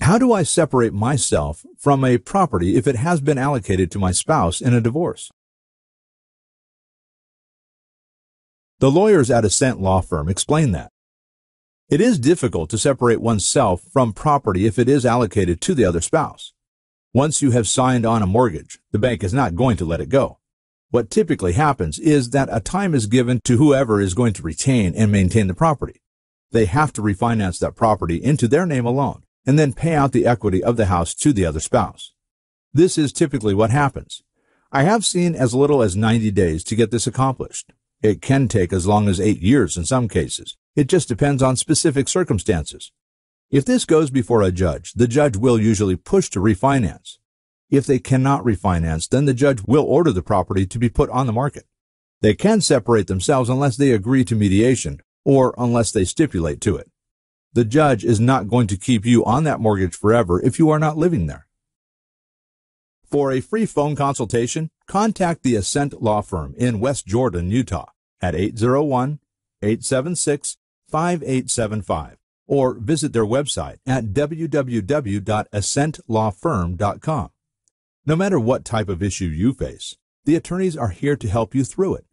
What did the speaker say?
How do I separate myself from a property if it has been allocated to my spouse in a divorce? The lawyers at Ascent Law Firm explain that. It is difficult to separate oneself from property if it is allocated to the other spouse. Once you have signed on a mortgage, the bank is not going to let it go. What typically happens is that a time is given to whoever is going to retain and maintain the property. They have to refinance that property into their name alone and then pay out the equity of the house to the other spouse. This is typically what happens. I have seen as little as 90 days to get this accomplished. It can take as long as eight years in some cases. It just depends on specific circumstances. If this goes before a judge, the judge will usually push to refinance. If they cannot refinance, then the judge will order the property to be put on the market. They can separate themselves unless they agree to mediation or unless they stipulate to it the judge is not going to keep you on that mortgage forever if you are not living there. For a free phone consultation, contact the Ascent Law Firm in West Jordan, Utah at 801 876 5875 or visit their website at www.ascentlawfirm.com. No matter what type of issue you face, the attorneys are here to help you through it